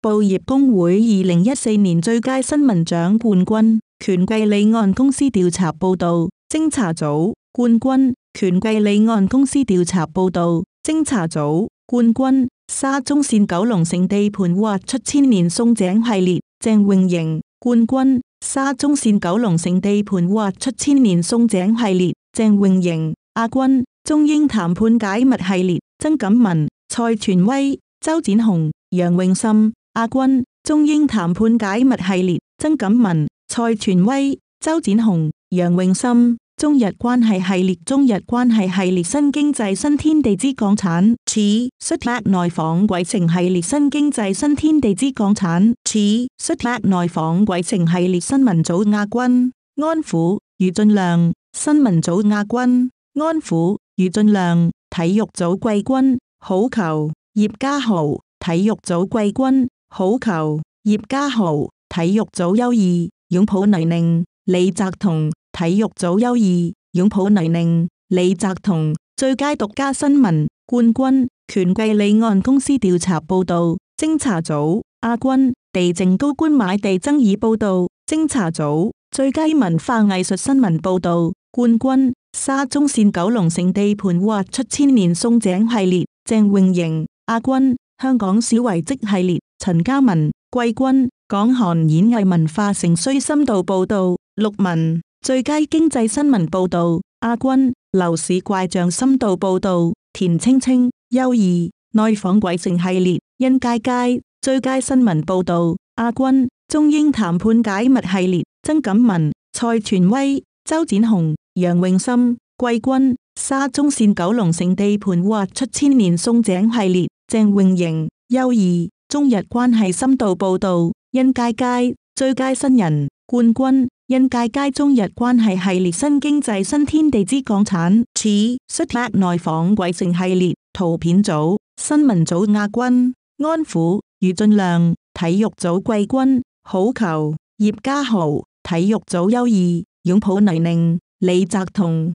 报业工会二零一四年最佳新闻奖冠军，权贵利案公司调查报道侦查组冠军，权贵利案公司调查报道侦查组冠军，沙中线九龙城地盘挖出千年松井系列郑荣莹冠军，沙中线九龙城地盘挖出千年松井系列郑荣莹阿军，中英谈判解密系列曾锦文、蔡全威、周展雄、杨永心。亚军中英谈判解密系列，曾锦文、蔡全威、周展雄、杨永森；中日关系系列，中日关系系列，新经济新天地之港产此 s h 内访鬼情系列，新经济新天地之港产此 s h 内访鬼情系列；新闻组亚军安抚余俊亮，新闻组亚军安抚余俊亮，体育组季军好球叶家豪，体育组季军。好球！叶家豪体育组优异，拥抱泥泞。李泽同体育组优异，拥抱泥泞。李泽同最佳独家新闻冠军，权贵李案公司调查报道，侦查组阿君地政高官买地争议报道，侦查组最佳文化艺术新闻报道冠军，沙中线九龙城地盘挖出千年松井系列，郑荣莹阿君香港小遗迹系列。陈嘉文、季君、港韩演艺文化城需深度报道；陆文最佳经济新闻报道；阿君楼市怪象深度报道；田青青、优二内访鬼城系列；殷佳佳最佳新闻报道；阿君中英谈判解密系列；曾锦文、蔡全威、周展鸿、杨永森、季君沙中线九龙城地盘挖出千年松井系列；郑永盈、邱二。中日关系深度报道，印佳佳最佳新人冠军，印佳佳中日关系系列新经济新天地之港产，似 Shutak 内访鬼城系列图片组新闻组亚军，安抚余俊亮体育组季军好球叶嘉豪体育组优异，拥抱尼宁李泽彤。